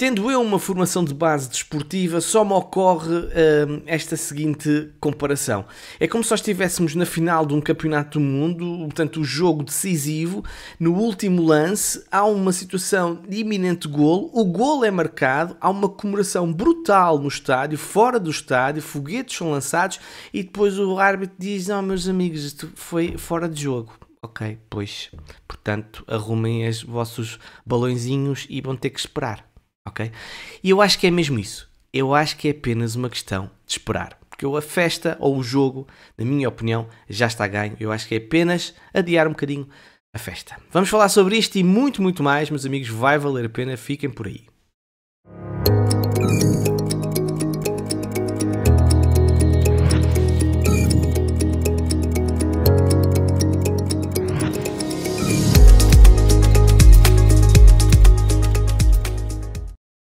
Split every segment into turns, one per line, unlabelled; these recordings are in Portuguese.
Tendo eu uma formação de base desportiva, só me ocorre hum, esta seguinte comparação. É como se nós estivéssemos na final de um campeonato do mundo, portanto, o jogo decisivo. No último lance, há uma situação de iminente golo, o golo é marcado, há uma comemoração brutal no estádio, fora do estádio, foguetes são lançados e depois o árbitro diz: Não, meus amigos, isto foi fora de jogo. Ok, pois, portanto, arrumem os vossos balõezinhos e vão ter que esperar ok? E eu acho que é mesmo isso. Eu acho que é apenas uma questão de esperar. Porque a festa ou o jogo, na minha opinião, já está ganho. Eu acho que é apenas adiar um bocadinho a festa. Vamos falar sobre isto e muito, muito mais, meus amigos. Vai valer a pena, fiquem por aí.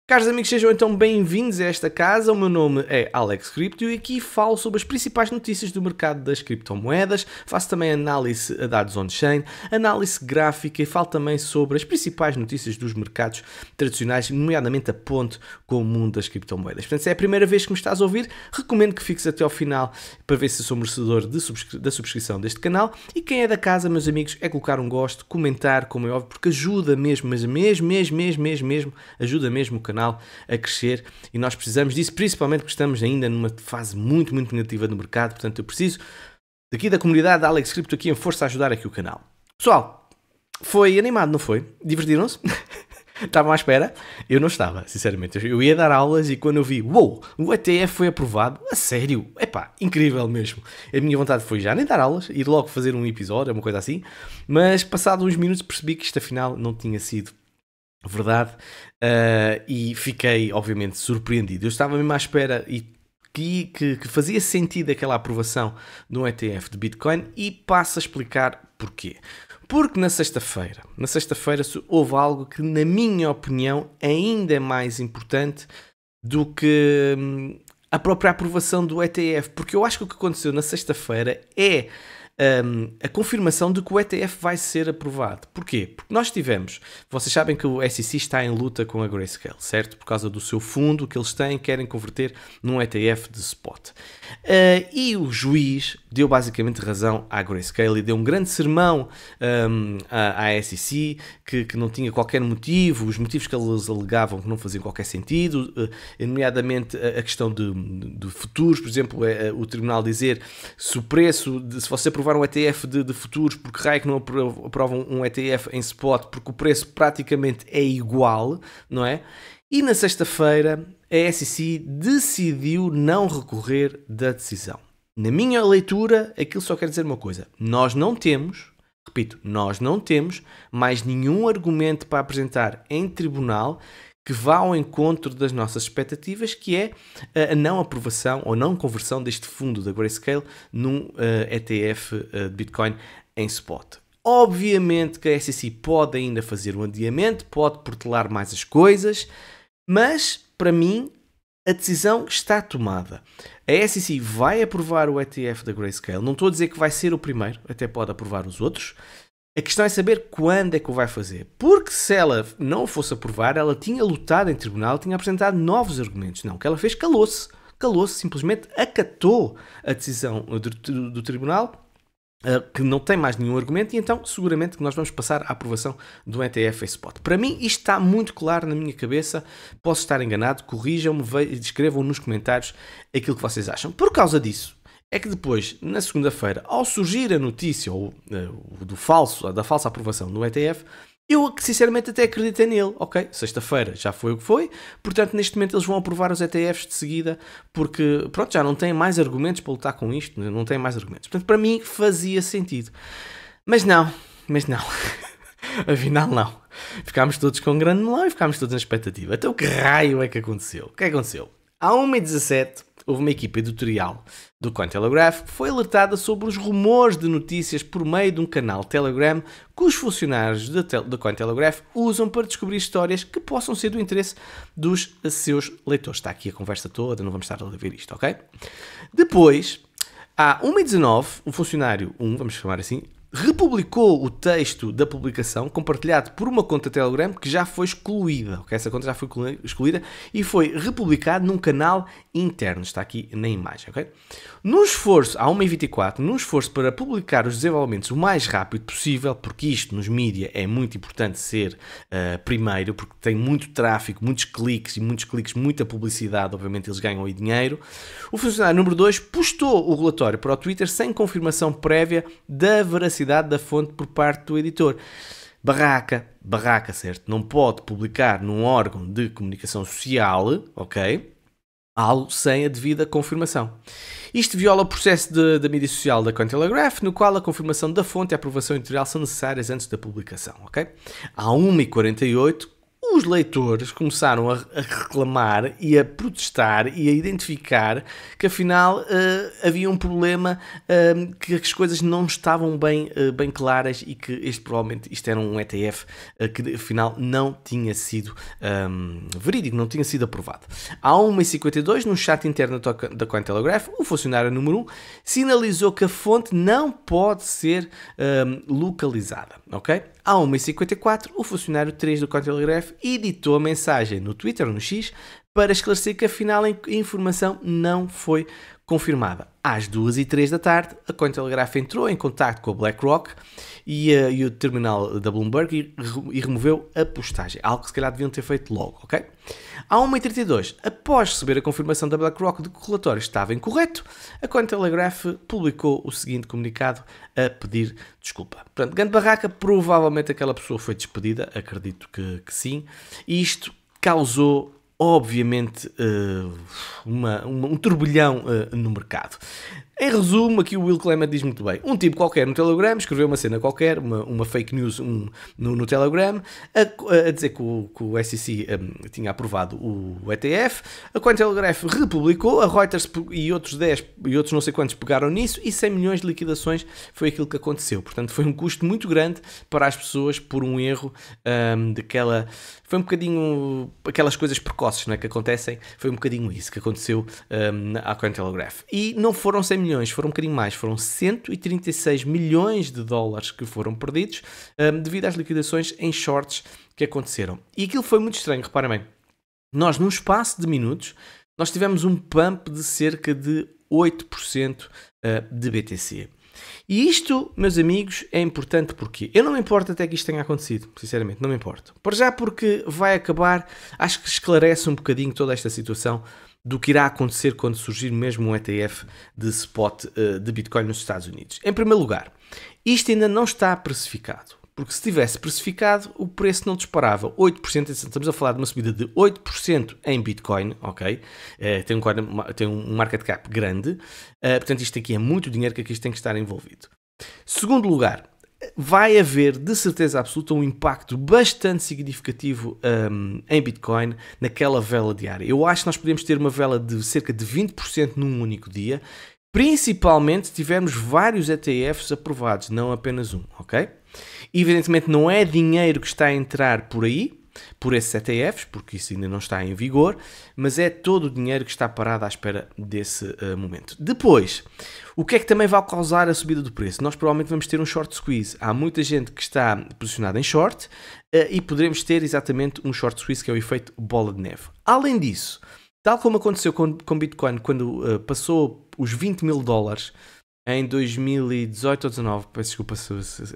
Caros amigos, sejam então bem-vindos a esta casa. O meu nome é Alex Crypto e aqui falo sobre as principais notícias do mercado das criptomoedas. Faço também análise a dados on-chain, análise gráfica e falo também sobre as principais notícias dos mercados tradicionais, nomeadamente a ponte com o mundo das criptomoedas. Portanto, se é a primeira vez que me estás a ouvir, recomendo que fiques até ao final para ver se sou merecedor de subscri da subscrição deste canal. E quem é da casa, meus amigos, é colocar um gosto, comentar, como é óbvio, porque ajuda mesmo, mas mesmo, mesmo, mesmo, mesmo, mesmo, ajuda mesmo o canal canal a crescer e nós precisamos disso, principalmente porque estamos ainda numa fase muito, muito negativa do mercado. Portanto, eu preciso daqui da comunidade da Alex Crypto aqui em força a ajudar aqui o canal. Pessoal, foi animado, não foi? Divertiram-se? Estavam à espera? Eu não estava, sinceramente. Eu ia dar aulas e quando eu vi, uou, wow, o ETF foi aprovado, a sério, epá, incrível mesmo. A minha vontade foi já nem dar aulas, ir logo fazer um episódio, uma coisa assim, mas passado uns minutos percebi que isto afinal não tinha sido verdade, uh, e fiquei obviamente surpreendido. Eu estava mesmo à espera e que, que, que, fazia sentido aquela aprovação do ETF de Bitcoin e passo a explicar porquê. Porque na sexta-feira, na sexta-feira houve algo que, na minha opinião, ainda é mais importante do que hum, a própria aprovação do ETF, porque eu acho que o que aconteceu na sexta-feira é um, a confirmação de que o ETF vai ser aprovado. Porquê? Porque nós tivemos, vocês sabem que o SEC está em luta com a Grayscale, certo? Por causa do seu fundo que eles têm, querem converter num ETF de spot. Uh, e o juiz deu basicamente razão à Grayscale e deu um grande sermão um, à, à SEC que, que não tinha qualquer motivo, os motivos que eles alegavam que não faziam qualquer sentido, uh, nomeadamente a, a questão de, de, futuros, por exemplo, é, é, o tribunal dizer se o preço, de, se você aprovar um ETF de, de futuros, porque raio é que não aprovam um ETF em spot, porque o preço praticamente é igual, não é? E na sexta-feira a SEC decidiu não recorrer da decisão na minha leitura, aquilo só quer dizer uma coisa: nós não temos, repito, nós não temos mais nenhum argumento para apresentar em tribunal que vá ao encontro das nossas expectativas, que é eh, a não aprovação ou não conversão deste fundo da Grayscale num uh, eh, ETF uh, eh, de Bitcoin em spot. Obviamente que a SEC pode ainda fazer um adiamento, pode portelar mais as coisas, mas para mim a decisão está tomada. A SEC vai aprovar o ETF da Grayscale. Não estou a dizer que vai ser o primeiro, até pode aprovar os outros. A questão é saber quando é que o vai fazer. Porque se ela não fosse aprovar, ela tinha lutado em tribunal, tinha apresentado novos argumentos. Não, o que ela fez calou-se. Calou-se, simplesmente acatou a decisão do, do, do tribunal ah, que não tem mais nenhum argumento e então seguramente que nós vamos passar à aprovação do ETF em spot. Para mim isto está muito claro na minha cabeça, posso estar enganado, corrijam-me, descrevam nos comentários aquilo que vocês acham. Por causa disso, é que depois, na segunda-feira, ao surgir a notícia ou, ah, do falso, da falsa aprovação do ETF, eu, sinceramente, até acreditei nele. Ok, sexta-feira já foi o que foi. Portanto, neste momento eles vão aprovar os ETFs de seguida porque, pronto, já não têm mais argumentos para lutar com isto. Não têm mais argumentos. Portanto, para mim fazia sentido. Mas não, mas não. Afinal, não. Ficámos todos com um grande melão e ficámos todos na expectativa. Então, o que raio é que aconteceu? O que é aconteceu? Há 1h17 houve uma equipa editorial do Cointelegraph, foi alertada sobre os rumores de notícias por meio de um canal Telegram que os funcionários da, Cointelegraph usam para descobrir histórias que possam ser do interesse dos seus leitores. Está aqui a conversa toda, não vamos estar a ver isto, ok? Depois, à 1h19, o funcionário 1, vamos chamar assim, republicou o texto da publicação compartilhado por uma conta Telegram que já foi excluída. Okay? Essa conta já foi excluída e foi republicado num canal interno. Está aqui na imagem. Okay? No esforço, há 1 h 24, no esforço para publicar os desenvolvimentos o mais rápido possível, porque isto nos mídia é muito importante ser uh, primeiro, porque tem muito tráfego, muitos cliques e muitos cliques, muita publicidade, obviamente eles ganham aí dinheiro. O funcionário número 2 postou o relatório para o Twitter sem confirmação prévia da veracidade veracidade da fonte por parte do editor. Barraca, barraca, certo? Não pode publicar num órgão de comunicação social, ok? Algo sem a devida confirmação. Isto viola o processo da mídia social da Cointelegraph, no qual a confirmação da fonte e a aprovação editorial são necessárias antes da publicação, ok? A 1 e 48 os leitores começaram a, a, reclamar e a protestar e a identificar que afinal uh, havia um problema uh, que as coisas não estavam bem, uh, bem claras e que este provavelmente isto era um ETF que afinal não tinha sido um, verídico, não tinha sido aprovado. Há 1h52 no chat interno da Cointelegraph, o funcionário número 1 sinalizou que a fonte não pode ser um, localizada, ok? À 1h54, o funcionário 3 do Cointelegraph editou a mensagem no Twitter, no X, para esclarecer que afinal a informação não foi confirmada. Às 2 e 3 da tarde, a Cointelegraph entrou em contato com a BlackRock e, eh, e o terminal da Bloomberg e, e, removeu a postagem, algo que se calhar deviam ter feito logo, ok? À 1h32, após receber a confirmação da BlackRock de que o relatório estava incorreto, a Cointelegraph publicou o seguinte comunicado a pedir desculpa. Portanto, grande barraca, provavelmente aquela pessoa foi despedida, acredito que, que sim, e isto causou obviamente, eh, uma, uma, um turbilhão eh, no mercado. Em resumo, aqui o Will Clement diz muito bem. Um tipo qualquer no Telegram escreveu uma cena qualquer, uma, uma fake news um, no, no, Telegram, a, a dizer que o, que o SEC um, tinha aprovado o ETF. A Cointelegraph republicou, a Reuters e outros 10 e outros não sei quantos pegaram nisso e 100 milhões de liquidações foi aquilo que aconteceu. Portanto, foi um custo muito grande para as pessoas por um erro um, daquela... Foi um bocadinho... Aquelas coisas precoces é que acontecem, foi um bocadinho isso que aconteceu um, à Cointelegraph. E não foram 100 milhões milhões, foram um bocadinho mais, foram 136 milhões de dólares que foram perdidos um, devido às liquidações em shorts que aconteceram. E aquilo foi muito estranho, reparem bem. Nós, num espaço de minutos, nós tivemos um pump de cerca de 8% hum, de BTC. E isto, meus amigos, é importante porque eu não me importo até que isto tenha acontecido, sinceramente, não me importo. Por já porque vai acabar, acho que esclarece um bocadinho toda esta situação do que irá acontecer quando surgir mesmo um ETF de spot uh, de Bitcoin nos Estados Unidos. Em primeiro lugar, isto ainda não está precificado, porque se tivesse precificado, o preço não disparava 8%, então estamos a falar de uma subida de 8% em Bitcoin, ok? Eh, tem, um, tem um market cap grande, eh, portanto isto aqui é muito dinheiro que aqui tem que estar envolvido. Segundo lugar, vai haver de certeza absoluta um impacto bastante significativo um, em Bitcoin naquela vela diária. Eu acho que nós podemos ter uma vela de cerca de 20% num único dia, principalmente se tivermos vários ETFs aprovados, não apenas um, ok? Evidentemente não é dinheiro que está a entrar por aí, por esses ETFs, porque isso ainda não está em vigor, mas é todo o dinheiro que está parado à espera desse uh, momento. Depois, o que é que também vai causar a subida do preço? Nós provavelmente vamos ter um short squeeze. Há muita gente que está posicionada em short eh, e poderemos ter exatamente um short squeeze que é o efeito bola de neve. Além disso, tal como aconteceu com, com Bitcoin quando eh, passou os 20 mil dólares em 2018 ou 19, peço desculpa,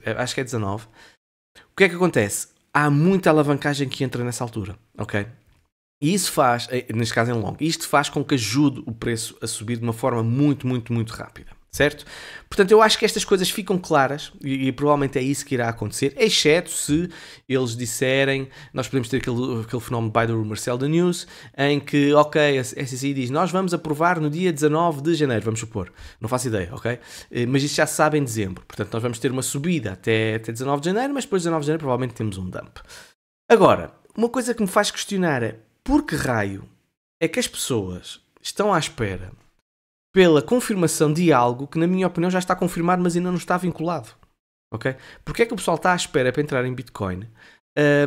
eh, acho que é 19. O que é que acontece? Há muita alavancagem que entra nessa altura, ok? E isso faz, eh, neste caso em é longo, isto faz com que ajude o preço a subir de uma forma muito, muito, muito rápida certo? Portanto, eu acho que estas coisas ficam claras e, e, provavelmente é isso que irá acontecer, exceto se eles disserem, nós podemos ter aquele, aquele fenómeno by the rumor, sell the news, em que, ok, a SEC diz, nós vamos aprovar no dia 19 de janeiro, vamos supor, não faço ideia, ok? Eh, mas isso já se sabe em dezembro, portanto nós vamos ter uma subida até, até 19 de janeiro, mas depois de 19 de janeiro provavelmente temos um dump. Agora, uma coisa que me faz questionar é, por que raio é que as pessoas estão à espera pela confirmação de algo que, na minha opinião, já está confirmado, mas ainda não está vinculado? Ok? Porquê é que o pessoal está à espera para entrar em Bitcoin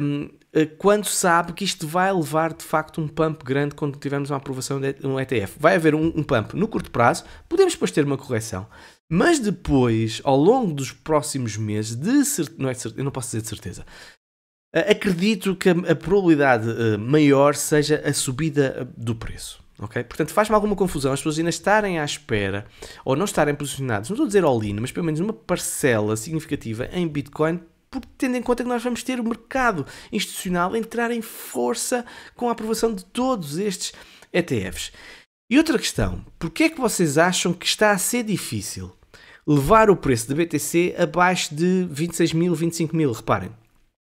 um, eh, quando sabe que isto vai levar de facto um pump grande quando tivermos uma aprovação de um ETF. Vai haver um, um, pump no curto prazo, podemos depois ter uma correção, mas depois, ao longo dos próximos meses, de cer... não é cer... eu não posso dizer de certeza, eh, acredito que a, probabilidade eh, maior seja a subida eh, do preço. Okay? Portanto, faz-me alguma confusão as pessoas ainda estarem à espera ou não estarem posicionadas, não estou a dizer all-in, mas pelo menos uma parcela significativa em Bitcoin porque tendo em conta que nós vamos ter o mercado institucional entrar em força com a aprovação de todos estes ETFs. E outra questão, porquê é que vocês acham que está a ser difícil levar o preço de BTC abaixo de 26 mil, 25 mil? Reparem,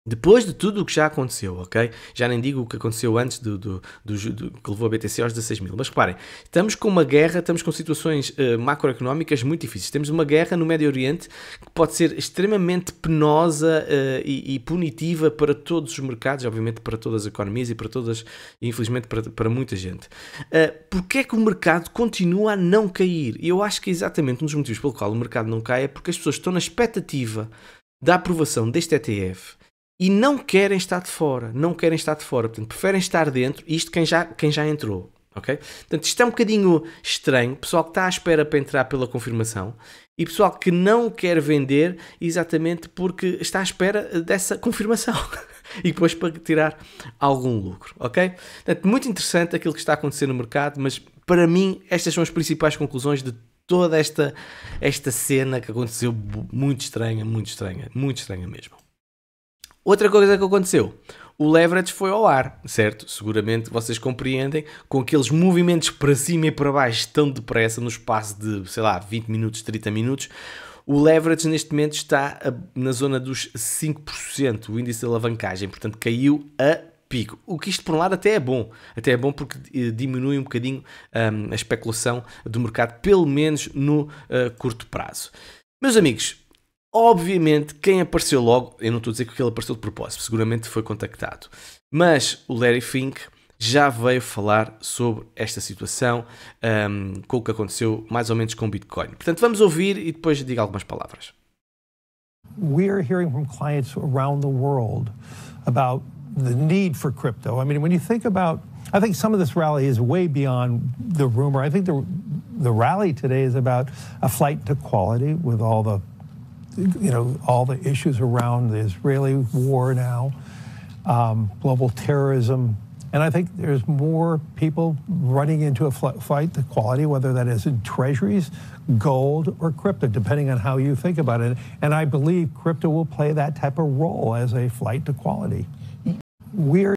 depois de tudo o que já aconteceu, ok? Já nem digo o que aconteceu antes do, do, do, do que levou a BTC aos 16 mil. Mas reparem, estamos com uma guerra, estamos com situações uh, macroeconómicas muito difíceis. Temos uma guerra no Médio Oriente que pode ser extremamente penosa uh, e, e, punitiva para todos os mercados, obviamente para todas as economias e para todas, infelizmente, para, para muita gente. Uh, Porquê é que o mercado continua a não cair? Eu acho que é exatamente um dos motivos pelo qual o mercado não cai é porque as pessoas estão na expectativa da aprovação deste ETF e não querem estar de fora, não querem estar de fora, portanto, preferem estar dentro, isto quem já, quem já entrou, ok? Portanto, isto é um bocadinho estranho, pessoal que está à espera para entrar pela confirmação e pessoal que não quer vender exatamente porque está à espera dessa confirmação e depois para tirar algum lucro, ok? Portanto, muito interessante aquilo que está a acontecer no mercado, mas para mim estas são as principais conclusões de toda esta, esta cena que aconteceu muito estranha, muito estranha, muito estranha mesmo. Outra coisa que aconteceu. O leverage foi ao ar, certo? Seguramente vocês compreendem com aqueles movimentos para cima e para baixo tão depressa, no espaço de, sei lá, 20 minutos, 30 minutos. O leverage neste momento está na zona dos 5%, o índice de alavancagem, portanto caiu a pico. O que isto, por um lado, até é bom, até é bom porque eh, diminui um bocadinho um, ehm, a especulação do mercado, pelo menos no uh, curto prazo. Meus amigos, Obviamente, quem apareceu logo, eu não estou a dizer que ele apareceu de propósito, seguramente foi contactado. Mas o Larry Fink já veio falar sobre esta situação, um, com o que aconteceu mais ou menos com o Bitcoin. Portanto, vamos ouvir e depois diga algumas palavras. We are hearing from clients around the world about the need for crypto. I mean, when you think about, I think some of this rally is way beyond the rumor. I think the the rally today is about a flight to quality with all the you know, all the issues around the Israeli war now, um, global terrorism. And I think there's more people running into a fight the quality, whether that is in treasuries, gold, or crypto, depending on how you think about it. And I believe crypto will play that type of role as a flight to quality. We're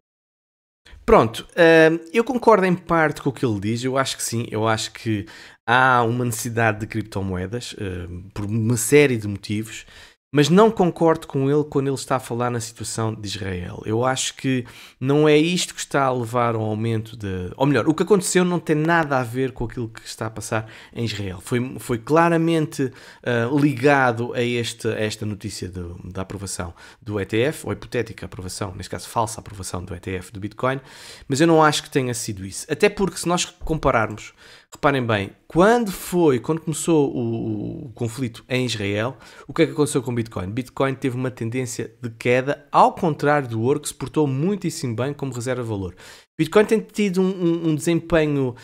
Pronto, ehm, eu concordo em parte com o que ele diz, eu acho que sim, eu acho que há uma necessidade de criptomoedas uh, por uma série de motivos, mas não concordo com ele quando ele está a falar na situação de Israel. Eu acho que não é isto que está a levar ao aumento de. Ou melhor, o que aconteceu não tem nada a ver com aquilo que está a passar em Israel. Foi, foi claramente uh, ligado a, este, a esta notícia do, da aprovação do ETF, ou hipotética aprovação, neste caso falsa aprovação do ETF do Bitcoin, mas eu não acho que tenha sido isso. Até porque se nós compararmos Reparem bem, quando foi, quando começou o, o, conflito em Israel, o que é que aconteceu com Bitcoin? Bitcoin teve uma tendência de queda, ao contrário do ouro, que se portou muitíssimo bem como reserva de valor. Bitcoin tem tido um, um, um desempenho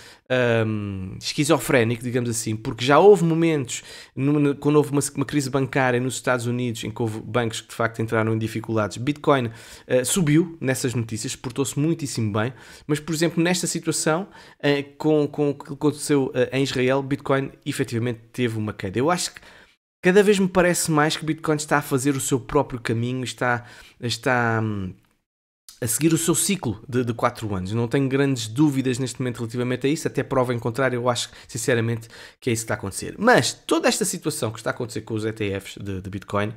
um, esquizofrénico, digamos assim, porque já houve momentos, numa, quando houve uma, uma, crise bancária nos Estados Unidos, em que houve bancos que de facto entraram em dificuldades, Bitcoin uh, subiu nessas notícias, portou-se muitíssimo bem, mas por exemplo, nesta situação, uh, com, com o que aconteceu uh, em Israel, Bitcoin efetivamente teve uma queda. Eu acho que cada vez me parece mais que Bitcoin está a fazer o seu próprio caminho, está. está hum, a seguir o seu ciclo de, de 4 anos. Não tenho grandes dúvidas neste momento relativamente a isso, até prova em contrário, eu acho sinceramente que é isso que está a acontecer. Mas toda esta situação que está a acontecer com os ETFs de, de Bitcoin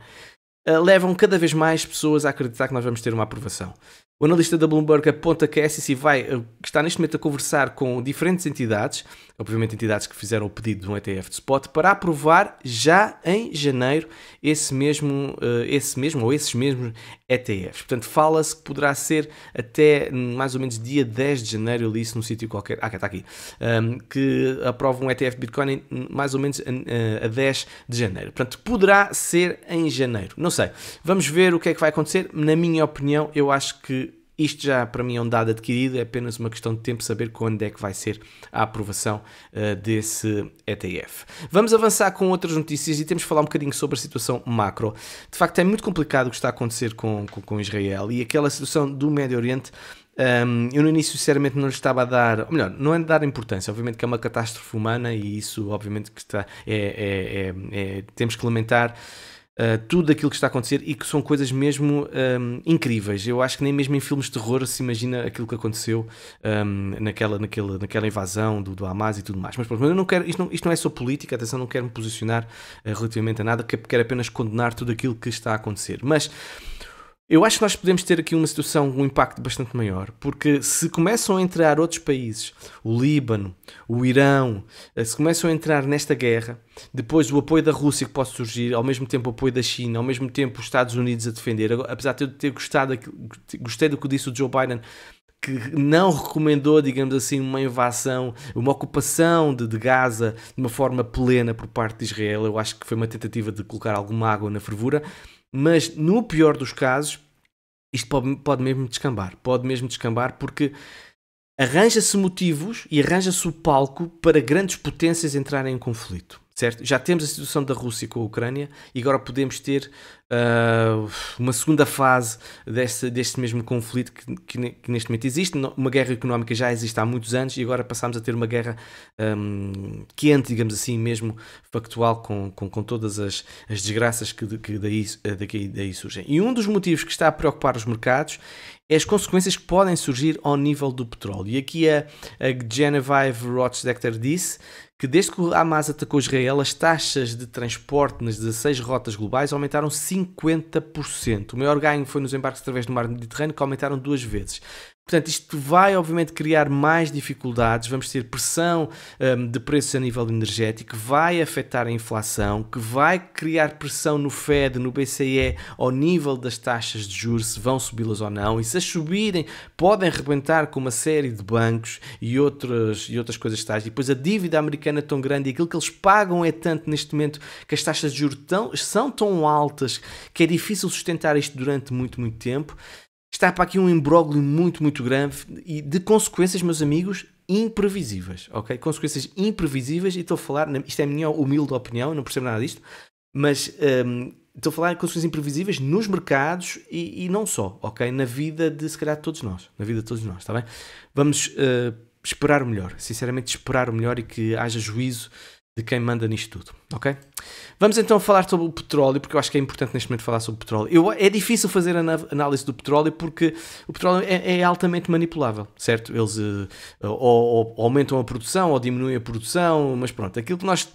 uh, levam cada vez mais pessoas a acreditar que nós vamos ter uma aprovação. O analista da Bloomberg aponta que a SEC vai, eh, que está neste momento a conversar com diferentes entidades obviamente entidades que fizeram o pedido de um ETF de spot, para aprovar já em janeiro esse mesmo, eh, esse mesmo ou esses mesmos ETFs. Portanto, fala-se que poderá ser até hum, mais ou menos dia 10 de janeiro, eu li isso num sítio qualquer, ah, que está aqui, hum, que aprova um ETF Bitcoin hum, mais ou menos eh, a, a 10 de janeiro. Portanto, poderá ser em janeiro, não sei. Vamos ver o que é que vai acontecer. Na minha opinião, eu acho que isto já para mim é um dado adquirido, é apenas uma questão de tempo saber quando é que vai ser a aprovação uh, desse ETF. Vamos avançar com outras notícias e temos que falar um bocadinho sobre a situação macro. De facto, é muito complicado o que está a acontecer com, com, com Israel e aquela situação do Médio Oriente. Um, ehm, eu no início sinceramente não lhe estava a dar, ou melhor, não é de dar importância, obviamente que é uma catástrofe humana e isso obviamente que está, é, é, é, é temos que lamentar Uh, tudo aquilo que está a acontecer e que são coisas mesmo um, ehm, incríveis. Eu acho que nem mesmo em filmes de terror se imagina aquilo que aconteceu um, ehm, naquela, naquela, naquela invasão do, do Hamas e tudo mais. Mas, pronto, eu não quero, isto não, isto não é só política, atenção, não quero me posicionar uh, relativamente a nada, é quero apenas condenar tudo aquilo que está a acontecer. Mas eu acho que nós podemos ter aqui uma situação, um impacto bastante maior, porque se começam a entrar outros países, o Líbano, o Irão, eh, se começam a entrar nesta guerra, depois o apoio da Rússia que pode surgir, ao mesmo tempo o apoio da China, ao mesmo tempo os Estados Unidos a defender, apesar de eu ter gostado, gostei do que disse o Joe Biden, que não recomendou, digamos assim, uma invasão, uma ocupação de, de, Gaza de uma forma plena por parte de Israel. Eu acho que foi uma tentativa de colocar alguma água na fervura, mas no pior dos casos, isto pode, pode mesmo descambar. Pode mesmo descambar porque arranja-se motivos e arranja-se o palco para grandes potências entrarem em conflito certo? Já temos a situação da Rússia com a Ucrânia e agora podemos ter uh, uma segunda fase desse, deste mesmo conflito que, que, que, neste momento existe. Uma guerra económica já existe há muitos anos e agora passamos a ter uma guerra um, quente, digamos assim, mesmo factual, com, com, com todas as, as desgraças que, que daí, daqui, daí surgem. E um dos motivos que está a preocupar os mercados é as consequências que podem surgir ao nível do petróleo. E aqui a, a Genevieve Rochdecker disse que desde que o Hamas atacou Israel, as taxas de transporte nas 16 rotas globais aumentaram 50%. O maior ganho foi nos embarques através do mar Mediterrâneo, que aumentaram duas vezes. Portanto, isto vai obviamente criar mais dificuldades, vamos ter pressão um, de preços a nível energético, que vai afetar a inflação, que vai criar pressão no Fed, no BCE, ao nível das taxas de juros, se vão subi-las ou não, e se as subirem, podem arrebentar com uma série de bancos e outras, e outras coisas tais. E depois a dívida americana é tão grande e aquilo que eles pagam é tanto neste momento que as taxas de juros tão, são tão altas que é difícil sustentar isto durante muito, muito tempo está para aqui um imbróglio muito, muito grande e de consequências, meus amigos, imprevisíveis, ok? Consequências imprevisíveis, e estou a falar, isto é a minha humilde opinião, não percebo nada disto, mas um, estou a falar de consequências imprevisíveis nos mercados e, e, não só, ok? Na vida de, se calhar, todos nós, na vida de todos nós, está bem? Vamos uh, esperar o melhor, sinceramente esperar o melhor e que haja juízo de quem manda nisto tudo, ok? Vamos então falar sobre o petróleo, porque eu acho que é importante neste momento falar sobre o petróleo. Eu, é difícil fazer a análise do petróleo porque o petróleo é, é altamente manipulável, certo? Eles uh, ou, ou aumentam a produção ou diminuem a produção, mas pronto, aquilo que nós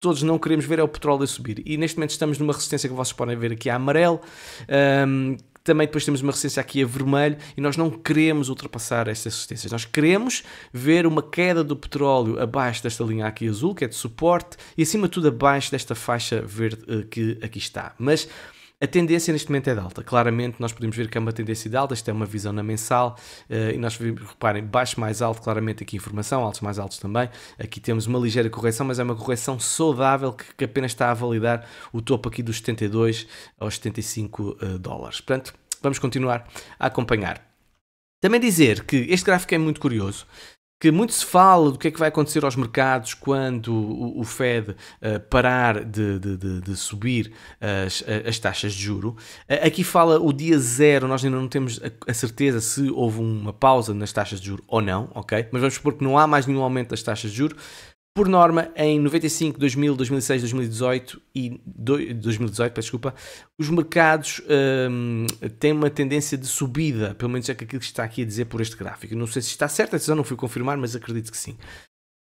todos não queremos ver é o petróleo subir. E neste momento estamos numa resistência que vocês podem ver aqui a amarelo, um, ehm, também depois temos uma resistência aqui a vermelho e nós não queremos ultrapassar estas resistências. Nós queremos ver uma queda do petróleo abaixo desta linha aqui azul, que é de suporte, e acima de tudo abaixo desta faixa verde eh, que aqui está. Mas a tendência neste momento é de alta. Claramente, nós podemos ver que é uma tendência de alta. Isto é uma visão na mensal. Uh, e nós, reparem, baixo mais alto, claramente aqui informação, altos mais altos também. Aqui temos uma ligeira correção, mas é uma correção saudável que, que apenas está a validar o topo aqui dos 72 aos 75 uh, eh, dólares. Portanto, vamos continuar a acompanhar. Também dizer que este gráfico é muito curioso que muito se fala do que é que vai acontecer aos mercados quando o, o Fed uh, parar de, de, de, subir eh, as, eh, as taxas de juro. Uh, aqui fala o dia zero, nós ainda não temos a, a, certeza se houve uma pausa nas taxas de juro ou não, ok? Mas vamos supor que não há mais nenhum aumento das taxas de juro, por norma, em 95, 2000, 2006, 2018 e do, 2018, peço desculpa, os mercados hum, têm uma tendência de subida, pelo menos é que aquilo que está aqui a dizer por este gráfico. Não sei se está certa a decisão, não fui confirmar, mas acredito que sim.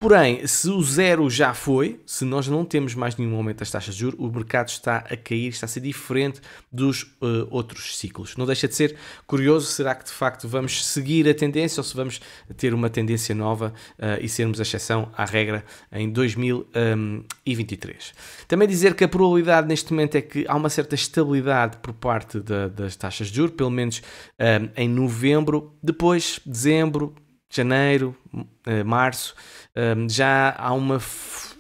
Porém, se o zero já foi, se nós não temos mais nenhum aumento das taxas de juros, o mercado está a cair, está a ser diferente dos uh, outros ciclos. Não deixa de ser curioso, será que de facto vamos seguir a tendência ou se vamos ter uma tendência nova uh, e sermos a exceção à regra em 2023. Ehm, Também dizer que a probabilidade neste momento é que há uma certa estabilidade por parte da, das taxas de juros, pelo menos ehm, em novembro, depois dezembro, janeiro, eh, março, ehm, já há uma,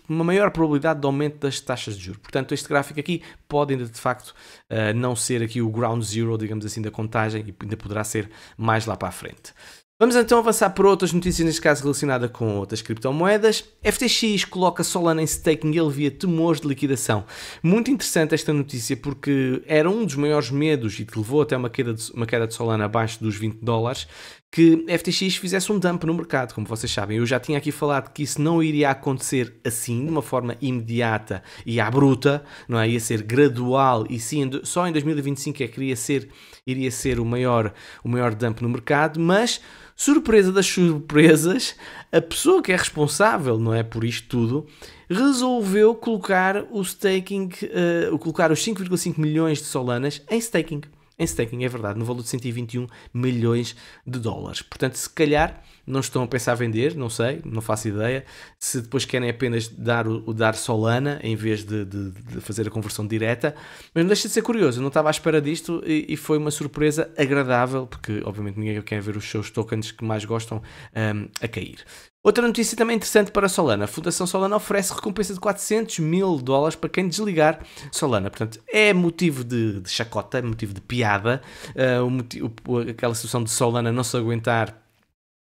uma maior probabilidade de aumento das taxas de juros. Portanto, este gráfico aqui pode ainda de facto eh, não ser aqui o ground zero, digamos assim, da contagem e ainda poderá ser mais lá para a frente. Vamos então avançar para outras notícias, neste caso relacionada com outras criptomoedas. FTX coloca Solana em staking e alivia temores de liquidação. Muito interessante esta notícia porque era um dos maiores medos e que levou até uma queda de, uma queda de Solana abaixo dos 20 dólares que FTX fizesse um dump no mercado, como vocês sabem. Eu já tinha aqui falado que isso não iria acontecer assim, de uma forma imediata e à bruta, não é? Ia ser gradual e sim, só em 2025 é que iria ser, iria ser o, maior, o maior dump no mercado, mas, surpresa das surpresas, a pessoa que é responsável, não é, por isto tudo, resolveu colocar o staking, uh, colocar os 5,5 milhões de solanas em staking em staking, é verdade, no valor de 121 milhões de dólares. Portanto, se calhar não estão a pensar vender, não sei, não faço ideia. Se depois querem apenas dar, o, dar Solana em vez de, de, de fazer a conversão direta, mas não deixa de ser curioso, eu não estava à espera disto e, e, foi uma surpresa agradável, porque obviamente ninguém quer ver os seus tokens que mais gostam um, a cair. Outra notícia também interessante para Solana. A Fundação Solana oferece recompensa de 400 mil dólares para quem desligar Solana. Portanto, é motivo de, de chacota, motivo de piada, uh, o motivo, aquela situação de Solana não se aguentar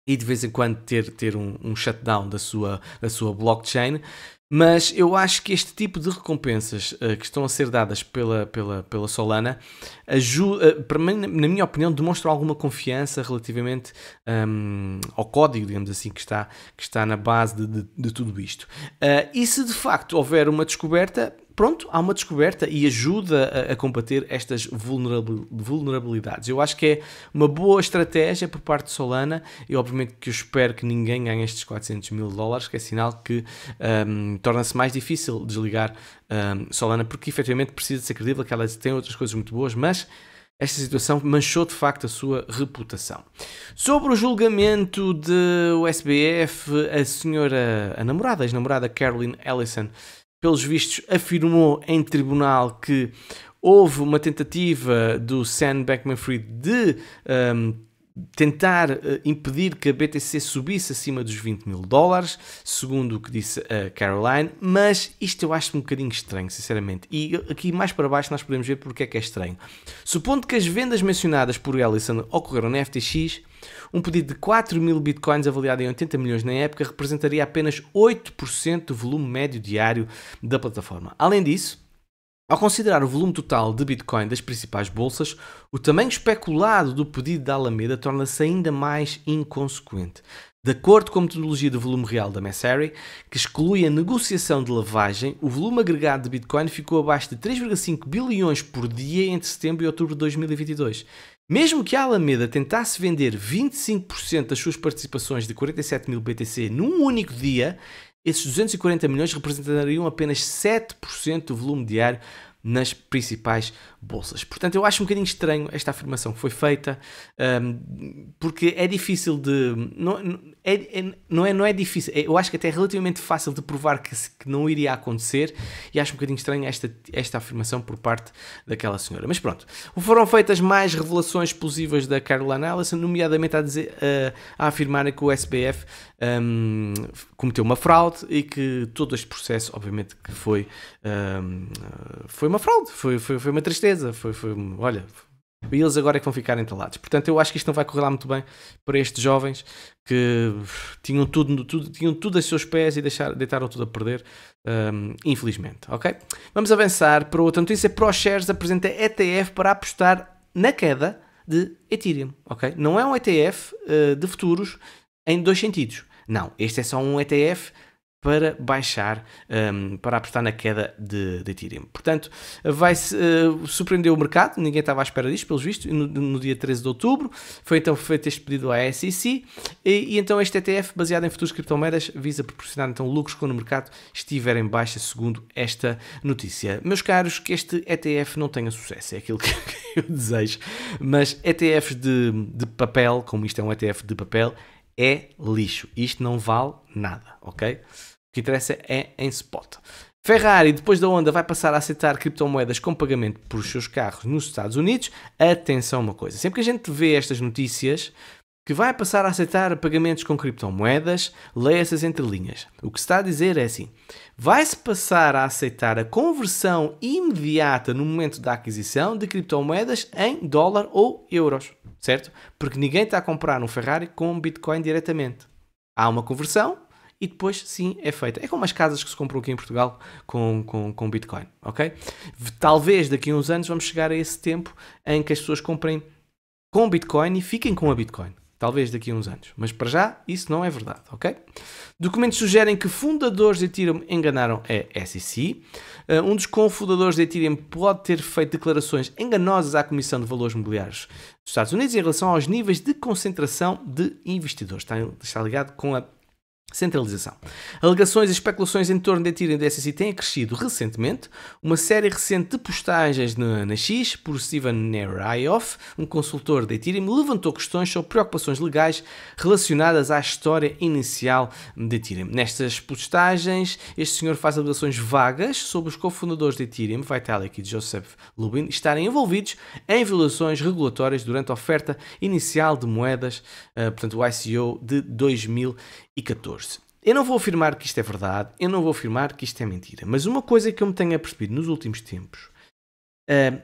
e de vez em quando ter, ter um, um shutdown da sua, da sua blockchain. Mas eu acho que este tipo de recompensas uh, que estão a ser dadas pela, pela, pela Solana, ajuda, uh, eh, para mim, na minha opinião, demonstra alguma confiança relativamente um, ehm, ao código, digamos assim, que está, que está na base de, de, de tudo isto. Uh, e se de facto houver uma descoberta, pronto, há uma descoberta e ajuda a, a combater estas vulnerabilidades. Eu acho que é uma boa estratégia por parte de Solana e obviamente que eu espero que ninguém ganhe estes 400 mil dólares, que é sinal que um, torna-se mais difícil desligar um, Solana, porque efetivamente precisa de ser credível, que ela tem outras coisas muito boas, mas esta situação manchou de facto a sua reputação. Sobre o julgamento do SBF, a senhora, a namorada, a ex-namorada Carolyn Ellison, pelos vistos, afirmou em tribunal que houve uma tentativa do Sam Beckman-Fried de um, tentar eh, impedir que a BTC subisse acima dos 20 mil dólares, segundo o que disse a Caroline, mas isto eu acho um bocadinho estranho, sinceramente. E aqui mais para baixo nós podemos ver porque é que é estranho. Supondo que as vendas mencionadas por Ellison ocorreram na FTX, um pedido de 4 mil bitcoins avaliado em 80 milhões na época representaria apenas 8% do volume médio diário da plataforma. Além disso, ao considerar o volume total de Bitcoin das principais bolsas, o tamanho especulado do pedido da Alameda torna-se ainda mais inconsequente. De acordo com a metodologia do volume real da Messari, que exclui a negociação de lavagem, o volume agregado de Bitcoin ficou abaixo de 3,5 bilhões por dia entre setembro e outubro de 2022. Mesmo que a Alameda tentasse vender 25% das suas participações de 47 mil BTC num único dia, esses 240 milhões representariam apenas 7% do volume diário nas principais bolsas. Portanto, eu acho um bocadinho estranho esta afirmação que foi feita, um, porque é difícil de. Não, é, é, não, é, não é difícil, é, eu acho que até é relativamente fácil de provar que, que não iria acontecer e acho um bocadinho estranha esta, esta afirmação por parte daquela senhora. Mas pronto, foram feitas mais revelações explosivas da Caroline Allison, nomeadamente a, dizer, a, eh, a afirmar que o SBF um, ehm, cometeu uma fraude e que todo este processo, obviamente, que foi, um, ehm, foi uma fraude, foi, foi, foi uma tristeza, foi, foi olha, e eles agora é que vão ficar entalados. Portanto, eu acho que isto não vai correr lá muito bem para estes jovens que tinham tudo, tudo, tinham tudo a seus pés e deixar, deitaram tudo a perder, um, infelizmente. Ok? Vamos avançar para outra notícia. ProShares apresenta ETF para apostar na queda de Ethereum. Ok? Não é um ETF uh, eh, de futuros em dois sentidos. Não, este é só um ETF para baixar, um, para apostar na queda de, de Ethereum. Portanto, vai-se uh, eh, surpreender o mercado, ninguém estava à espera disto, pelos vistos, no, no, dia 13 de outubro. Foi então feito este pedido à SEC e, e então este ETF, baseado em futuros criptomoedas, visa proporcionar então lucros quando o mercado estiver em baixa, segundo esta notícia. Meus caros, que este ETF não tenha sucesso, é aquilo que, eu desejo, mas ETFs de, de papel, como isto é um ETF de papel, é lixo. Isto não vale nada, ok? que interessa é em spot. Ferrari, depois da Honda, vai passar a aceitar criptomoedas com pagamento por os seus carros nos Estados Unidos. Atenção uma coisa, sempre que a gente vê estas notícias, que vai passar a aceitar pagamentos com criptomoedas, leia essas entrelinhas. O que se está a dizer é assim: vai-se passar a aceitar a conversão imediata no momento da aquisição de criptomoedas em dólar ou euros, certo? Porque ninguém está a comprar um Ferrari com Bitcoin diretamente. Há uma conversão, e depois sim é feita. É como as casas que se compram aqui em Portugal com, com, com Bitcoin, ok? Talvez daqui a uns anos vamos chegar a esse tempo em que as pessoas comprem com Bitcoin e fiquem com a Bitcoin. Talvez daqui a uns anos. Mas para já, isso não é verdade, ok? Documentos sugerem que fundadores de Ethereum enganaram a SEC. Uh, um dos cofundadores de Ethereum pode ter feito declarações enganosas à Comissão de Valores Mobiliários dos Estados Unidos em relação aos níveis de concentração de investidores. Está, está ligado com a Centralização. Alegações e especulações em torno da Ethereum da SSI têm crescido recentemente. Uma série recente de postagens na, na X por Steven Nerayoff, um consultor da Ethereum, levantou questões sobre preocupações legais relacionadas à história inicial da Ethereum. Nestas postagens, este senhor faz alegações vagas sobre os cofundadores da Ethereum, Vitalik e Joseph Lubin, estarem envolvidos em violações regulatórias durante a oferta inicial de moedas, eh, portanto o ICO de 2000 e 14. Eu não vou afirmar que isto é verdade, eu não vou afirmar que isto é mentira, mas uma coisa que eu me tenho apercebido nos últimos tempos, uh,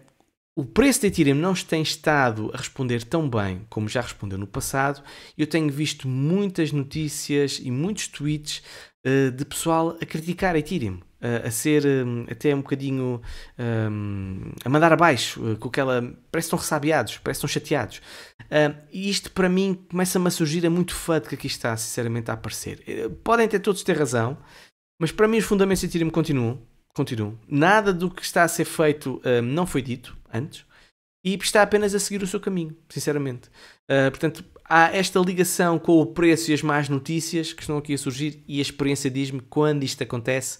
o preço da Ethereum não tem estado a responder tão bem como já respondeu no passado. Eu tenho visto muitas notícias e muitos tweets uh, de pessoal a criticar a Ethereum a ser hum, até um bocadinho hum, a mandar abaixo, eh, com aquela. Parece que estão ressabiados, parece que estão chateados. Hum, e isto para mim começa-me a surgir a muito fado que aqui está, sinceramente, a aparecer. Eh, podem ter todos ter razão, mas para mim os fundamentos de me continuam. continuam. Nada do que está a ser feito não foi dito antes e está apenas a seguir o seu caminho, sinceramente. Eh, portanto, há esta ligação com o preço e as más notícias que estão aqui a surgir e a experiência diz-me quando isto acontece.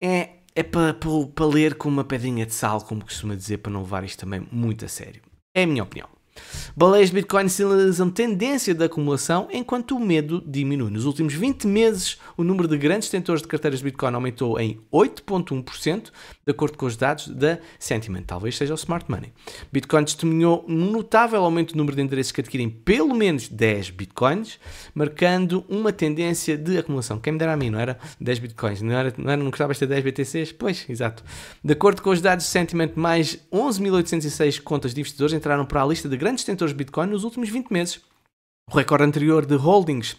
É, é para pa, pa ler com uma pedrinha de sal, como costuma dizer, para não levar isto também muito a sério. É a minha opinião. Baleias de Bitcoin sinalizam tendência de acumulação enquanto o medo diminui. Nos últimos 20 meses, o número de grandes detentores de carteiras de Bitcoin aumentou em 8,1%, de acordo com os dados da Sentiment, talvez seja o Smart Money. Bitcoin testemunhou um notável aumento do número de endereços que adquirem pelo menos 10 Bitcoins, marcando uma tendência de acumulação. Quem me dera a mim, não era 10 Bitcoins, não era, não, era, não gostava de ter 10 BTCs? Pois, exato. De acordo com os dados da Sentiment, mais 11.806 contas de investidores entraram para a lista de grandes grandes detentores de Bitcoin nos últimos 20 meses. O recorde anterior de holdings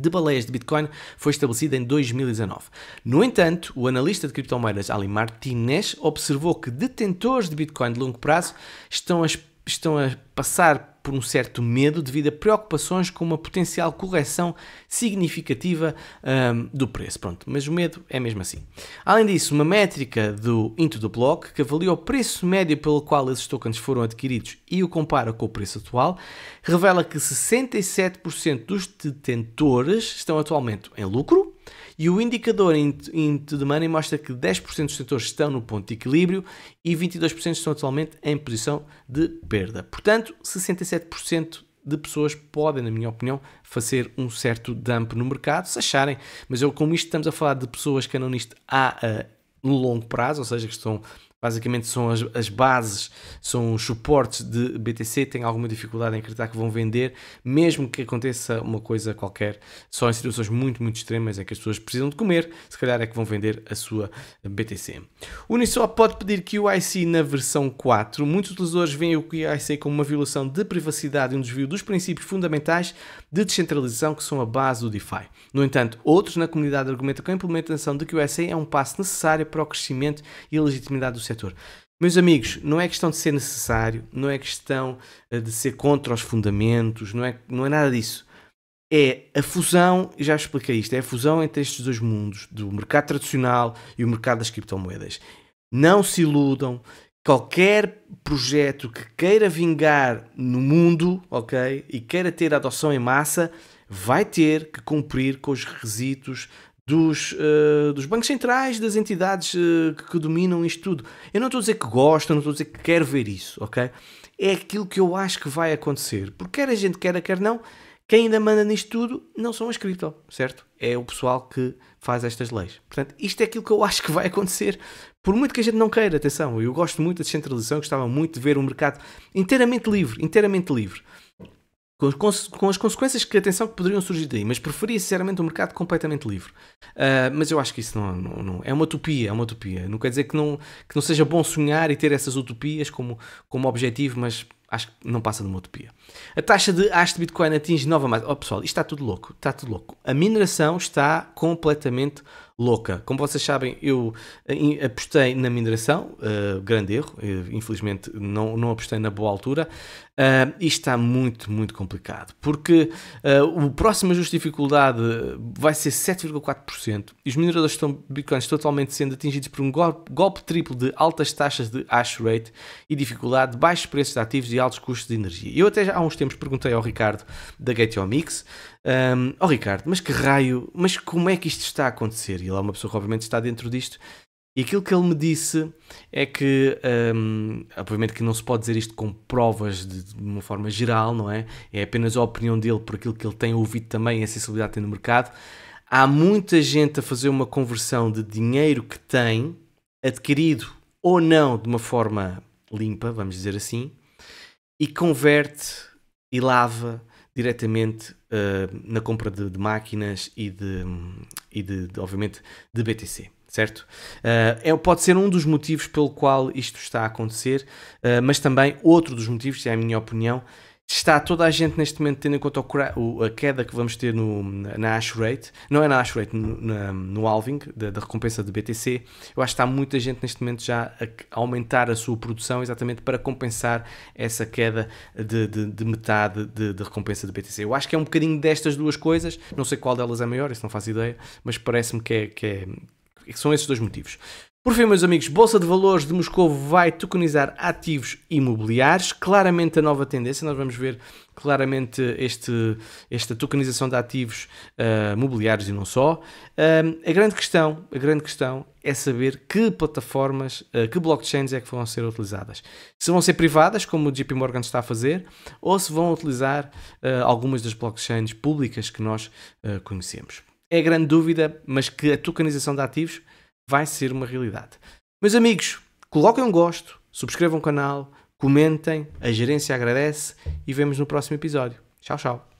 de baleias de Bitcoin foi estabelecido em 2019. No entanto, o analista de criptomoedas Ali Martinez observou que detentores de Bitcoin de longo prazo estão a estão a passar por um certo medo devido a preocupações com uma potencial correção significativa um, do preço. Pronto, mas o medo é mesmo assim. Além disso, uma métrica do Into the Block que avalia o preço médio pelo qual esses tokens foram adquiridos e o compara com o preço atual, revela que 67% dos detentores estão atualmente em lucro e o indicador Into the Money mostra que 10% dos setores estão no ponto de equilíbrio e 22% estão atualmente em posição de perda. Portanto, 67% de pessoas podem, na minha opinião, fazer um certo dump no mercado, se acharem. Mas eu, como isto estamos a falar de pessoas que andam nisto há uh, no longo prazo, ou seja, que estão basicamente são as, as bases, são os suportes de BTC, têm alguma dificuldade em acreditar que vão vender, mesmo que aconteça uma coisa qualquer, só em situações muito, muito extremas em é que as pessoas precisam de comer, se calhar é que vão vender a sua BTC. Uniswap pode pedir QIC na versão 4. Muitos utilizadores veem o QIC como uma violação de privacidade e um desvio dos princípios fundamentais de descentralização que são a base do DeFi. No entanto, outros na comunidade argumentam que a implementação de QIC é um passo necessário para o crescimento e a legitimidade do setor. Meus amigos, não é questão de ser necessário, não é questão eh, de ser contra os fundamentos, não é, não é nada disso. É a fusão, já expliquei isto, é a fusão entre estes dois mundos, do mercado tradicional e o mercado das criptomoedas. Não se iludam, qualquer projeto que queira vingar no mundo, ok, e queira ter adoção em massa, vai ter que cumprir com os requisitos dos, uh, dos bancos centrais, das entidades uh, que, que, dominam isto tudo. Eu não estou a dizer que gosto, não estou a dizer que quero ver isso, ok? É aquilo que eu acho que vai acontecer. Porque quer a gente queira, quer não, quem ainda manda nisto tudo não são as cripto, certo? É o pessoal que faz estas leis. Portanto, isto é aquilo que eu acho que vai acontecer, por muito que a gente não queira, atenção, eu gosto muito da descentralização, gostava muito de ver um mercado inteiramente livre, inteiramente livre com as, com as, consequências que, atenção, que poderiam surgir daí, mas preferia sinceramente um mercado completamente livre. Uh, mas eu acho que isso não, não, não, é uma utopia, é uma utopia. Não quer dizer que não, que não seja bom sonhar e ter essas utopias como, como objetivo, mas acho que não passa de uma utopia. A taxa de hash de Bitcoin atinge nova mais. Oh, pessoal, isto está tudo louco, está tudo louco. A mineração está completamente louca. Como vocês sabem, eu ah, apostei na mineração, uh, grande erro, eh, infelizmente não, não apostei na boa altura, Uh, isto está muito, muito complicado, porque uh, o próximo ajuste de dificuldade vai ser 7,4% e os mineradores estão bitcoins totalmente sendo atingidos por um golpe, golpe triplo de altas taxas de hash rate e dificuldade, baixos preços de ativos e altos custos de energia. Eu até já há uns tempos perguntei ao Ricardo da Gateo Mix, um, ah, oh Ricardo, mas que raio, mas como é que isto está a acontecer? E ele é uma pessoa que obviamente está dentro disto e aquilo que ele me disse é que, um, obviamente, que não se pode dizer isto com provas de, de, uma forma geral, não é? É apenas a opinião dele por aquilo que ele tem ouvido também, a sensibilidade que tem no mercado. Há muita gente a fazer uma conversão de dinheiro que tem, adquirido ou não de uma forma limpa, vamos dizer assim, e converte e lava diretamente uh, na compra de, de, máquinas e, de, hum, e de, de, obviamente, de BTC certo? Uh, é, pode ser um dos motivos pelo qual isto está a acontecer, uh, mas também outro dos motivos, é a minha opinião, está toda a gente neste momento tendo em conta o, a queda que vamos ter no, na hash rate, não é na hash rate, no, na, no halving da, da, recompensa de BTC, eu acho que está muita gente neste momento já a aumentar a sua produção exatamente para compensar essa queda de, de, de metade de, de, recompensa de BTC. Eu acho que é um bocadinho destas duas coisas, não sei qual delas é maior, isso não faço ideia, mas parece-me que, é, que, é, são esses dois motivos. Por fim, meus amigos, Bolsa de Valores de Moscou vai tokenizar ativos imobiliários, claramente a nova tendência, nós vamos ver claramente este, esta tokenização de ativos uh, mobiliários e não só. Uh, a grande questão, a grande questão é saber que plataformas, uh, que blockchains é que vão ser utilizadas. Se vão ser privadas, como o JP Morgan está a fazer, ou se vão utilizar algumas das blockchains públicas que nós conhecemos é a grande dúvida, mas que a tokenização de ativos vai ser uma realidade. Meus amigos, coloquem um gosto, subscrevam o canal, comentem, a gerência agradece e vemos no próximo episódio. Tchau, tchau.